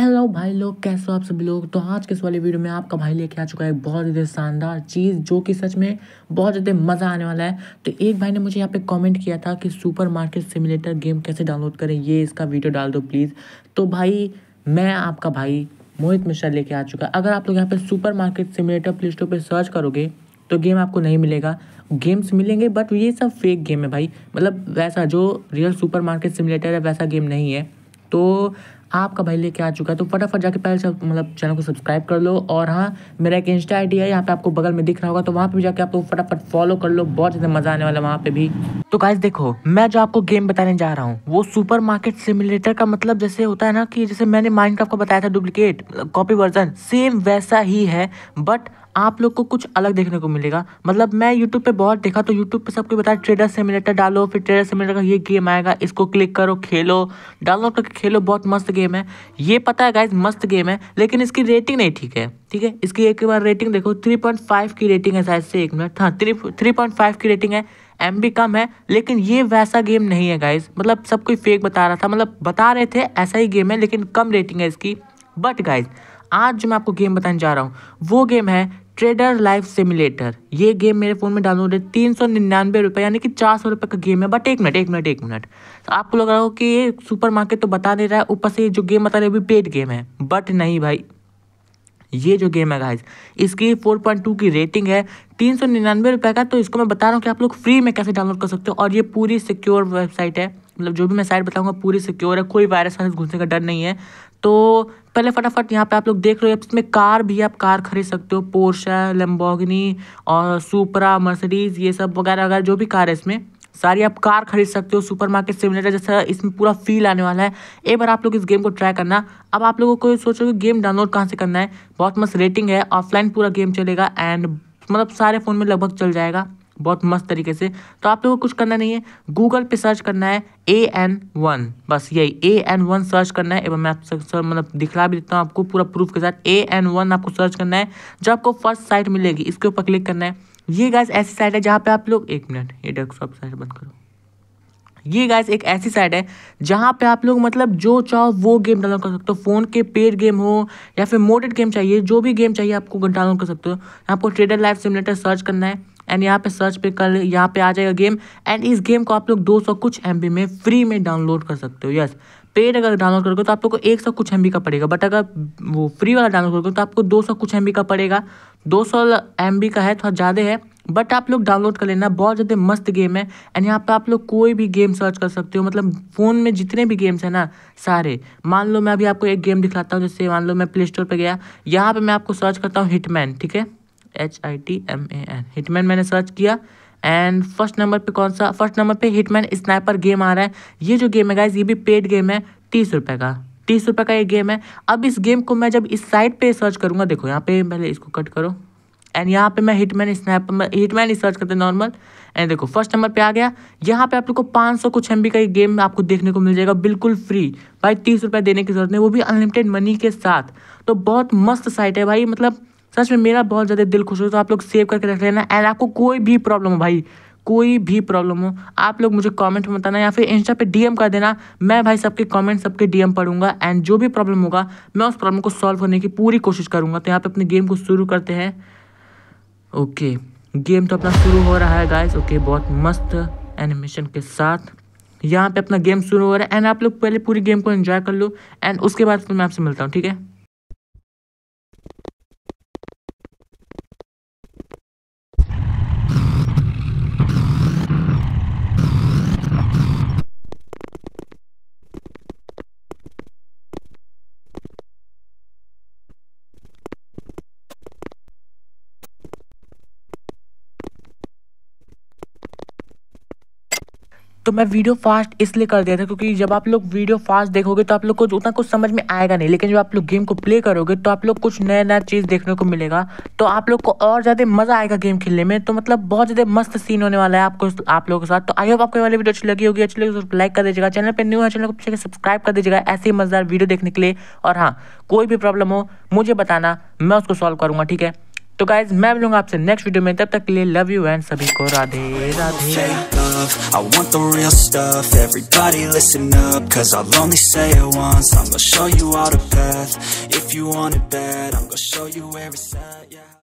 Hello भाई लोग कैसे हो आप सभी लोग तो आज के इस वाले वीडियो में आपका भाई लेके आ चुका है एक बहुत ज़्यादा शानदार चीज़ जो कि सच में बहुत ज़्यादा मज़ा आने वाला है तो एक भाई ने मुझे यहाँ पे कमेंट किया था कि सुपर मार्केट सिमुलेटर गेम कैसे डाउनलोड करें ये इसका वीडियो डाल दो प्लीज़ तो भाई मैं आपका भाई मोहित मिश्रा लेके आ चुका है अगर आप लोग यहाँ पर supermarket simulator play store पर सर्च करोगे तो गेम आपको नहीं मिलेगा गेम्स मिलेंगे बट ये सब फेक गेम है भाई मतलब वैसा जो रियल सुपर मार्केट है वैसा गेम नहीं है तो आपका भाई लेके आ चुका है तो फटाफट जाके पहले मतलब चैनल को सब्सक्राइब कर लो और हाँ मेरा एक इंस्टा आई है यहाँ पे आपको बगल में दिख रहा होगा तो वहाँ पे भी जाके आपको फटाफट फॉलो कर लो बहुत ज़्यादा मज़ा आने वाला है वहाँ पे भी तो गाइज देखो मैं जो आपको गेम बताने जा रहा हूँ वो सुपर मार्केट सिमुलेटर का मतलब जैसे होता है ना कि जैसे मैंने माइंड का बताया था डुप्लीकेट कॉपी वर्जन सेम वैसा ही है बट आप लोग को कुछ अलग देखने को मिलेगा मतलब मैं यूट्यूब पे बहुत देखा तो यूट्यूब पे सबको बताया ट्रेडर सेमिनेटर डालो फिर ट्रेडर सेमिनेटर का ये गेम आएगा इसको क्लिक करो खेलो डाउनलोड करके खेलो बहुत मस्त गेम है ये पता है गाइज मस्त गेम है लेकिन इसकी रेटिंग नहीं ठीक है ठीक है इसकी एक बार रेटिंग देखो थ्री पॉइंट फाइव की रेटिंग है शायद से एक मिनट हाँ थ्री थ्री पॉइंट फाइव की रेटिंग है एम भी कम है लेकिन ये वैसा गेम नहीं है गाइज मतलब सब कोई फेक बता रहा था मतलब बता रहे थे ऐसा ही गेम है लेकिन कम रेटिंग है इसकी बट गाइज आज जो मैं आपको गेम बताने जा रहा हूँ वो गेम है ट्रेडर लाइफ सिमुलेटर ये गेम मेरे फ़ोन में डाउनलोड है तीन सौ निन्यानवे रुपये यानी कि चार सौ रुपये का गेम है बट एक मिनट एक मिनट एक मिनट तो आपको लग रहा हो कि ये सुपर मार्केट तो बता दे रहा है ऊपर से ये जो गेम बता रहे वो अभी पेड गेम है बट नहीं भाई ये जो गेम है गाइज इसकी 4.2 की रेटिंग है तीन सौ निन्यानवे रुपये का तो इसको मैं बता रहा हूँ कि आप लोग फ्री में कैसे डाउनलोड कर सकते हो और ये पूरी सिक्योर वेबसाइट है मतलब जो भी मैं साइट बताऊँगा पूरी सिक्योर है कोई वायरस वायरस घुसने का डर नहीं है तो पहले फटाफट यहाँ पे आप लोग देख लो इसमें कार भी आप कार खरीद सकते हो पोर्शा लम्बोगनी और सुपरा मर्सडीज ये सब वगैरह वगैरह जो भी कार है इसमें सारी आप कार खरीद सकते हो सुपर मार्केट सिमिलेटर जैसा इसमें पूरा फील आने वाला है एक बार आप लोग इस गेम को ट्राई करना अब आप लोगों को कि गेम डाउनलोड कहाँ से करना है बहुत मस्त रेटिंग है ऑफलाइन पूरा गेम चलेगा एंड मतलब सारे फ़ोन में लगभग चल जाएगा बहुत मस्त तरीके से तो आप लोगों को कुछ करना नहीं है गूगल पे सर्च करना है ए एन वन बस यही ए एन वन सर्च करना है एवं मैं आप मतलब दिखला भी देता हूँ आपको पूरा प्रूफ के साथ ए एन वन आपको सर्च करना है जब आपको फर्स्ट साइट मिलेगी इसके ऊपर क्लिक करना है ये गैस ऐसी साइट है जहाँ पे आप लोग एक मिनट ये डेस्कटॉप साइट बंद करो ये गैस एक ऐसी साइट है जहाँ पे आप लोग मतलब जो चाहो वो गेम डाउनलोड कर सकते हो फ़ोन के पेड गेम हो या फिर मोडेड गेम चाहिए जो भी गेम चाहिए आपको डाउनलोड कर सकते हो आपको ट्रेडर लाइफ सिमुलेटर सर्च करना है एंड यहाँ पे सर्च पे कर यहाँ पे आ जाएगा गेम एंड इस गेम को आप लोग सौ कुछ एम में फ्री में डाउनलोड कर सकते हो यस पेड अगर डाउनलोड करोगे तो आप लोग को एक सौ कुछ एम का पड़ेगा बट अगर वो फ्री वाला डाउनलोड करोगे तो आपको दो सौ कुछ एम का पड़ेगा दो सौ एम का है थोड़ा ज़्यादा है बट आप लोग डाउनलोड कर लेना बहुत ज़्यादा मस्त गेम है एंड यहाँ पर आप लोग कोई भी गेम सर्च कर सकते हो मतलब फ़ोन में जितने भी गेम्स हैं ना सारे मान लो मैं अभी आपको एक गेम दिखाता हूँ जैसे मान लो मैं प्ले स्टोर पर गया यहाँ पर मैं आपको सर्च करता हूँ हिटमैन ठीक है H I T M A N Hitman मैंने सर्च किया एंड फर्स्ट नंबर पे कौन सा फर्स्ट नंबर पे हिटमैन स्नाइपर गेम आ रहा है ये जो गेम है गाइज ये भी पेड गेम है तीस रुपये का तीस रुपये का ये गेम है अब इस गेम को मैं जब इस साइट पे सर्च करूँगा देखो यहाँ पे पहले इसको कट करो एंड यहाँ पे मैं हिटमैन स्नैप हिटमैन ही सर्च करते नॉर्मल एंड देखो फर्स्ट नंबर पे आ गया यहाँ पे आप लोग को पाँच सौ कुछ एम का ये गेम आपको देखने को मिल जाएगा बिल्कुल फ्री भाई तीस देने की ज़रूरत नहीं वो भी अनलिमिटेड मनी के साथ तो बहुत मस्त साइट है भाई मतलब सच में मेरा बहुत ज़्यादा दिल खुश हो तो आप लोग सेव करके रख लेना एंड आपको कोई भी प्रॉब्लम हो भाई कोई भी प्रॉब्लम हो आप लोग मुझे कमेंट में बताना या फिर इंस्टा पे डीएम कर देना मैं भाई सबके कमेंट सबके डीएम पढ़ूंगा एंड जो भी प्रॉब्लम होगा मैं उस प्रॉब्लम को सॉल्व करने की पूरी कोशिश करूंगा तो यहाँ पे अपने गेम को शुरू करते हैं ओके गेम तो अपना शुरू हो रहा है गाइज ओके बहुत मस्त एनिमेशन के साथ यहाँ पे अपना गेम शुरू हो रहा है एंड आप लोग पहले पूरी गेम को एंजॉय कर लो एंड उसके बाद फिर मैं आपसे मिलता हूँ ठीक है तो मैं वीडियो फास्ट इसलिए कर दिया था क्योंकि जब आप लोग वीडियो फास्ट देखोगे तो आप लोग को उतना कुछ समझ में आएगा नहीं लेकिन जब आप लोग गेम को प्ले करोगे तो आप लोग कुछ नया नया चीज़ देखने को मिलेगा तो आप लोग को और ज़्यादा मज़ा आएगा गेम खेलने में तो मतलब बहुत ज़्यादा मस्त सीन होने वाला है आपको आप लोगों के साथ तो आई होप आपको वाली वीडियो अच्छी लगी होगी अच्छी लगी लाइक तो कर दीजिएगा चैनल पर न्यू है चैनल को पीछे सब्सक्राइब कर दीजिएगा ऐसे ही मज़ेदार वीडियो देखने के लिए और हाँ कोई भी प्रॉब्लम हो मुझे बताना मैं उसको सॉल्व करूँगा ठीक है तो गाइज मैं मिलूंगा आपसे नेक्स्ट वीडियो में तब तक के लिए लव यू एंड सभी को Radhe Radhe I want the real stuff Everybody listen up Cause I'll only say it once I'm gonna show you all the path If you want it bad I'm gonna show you where it's at yeah.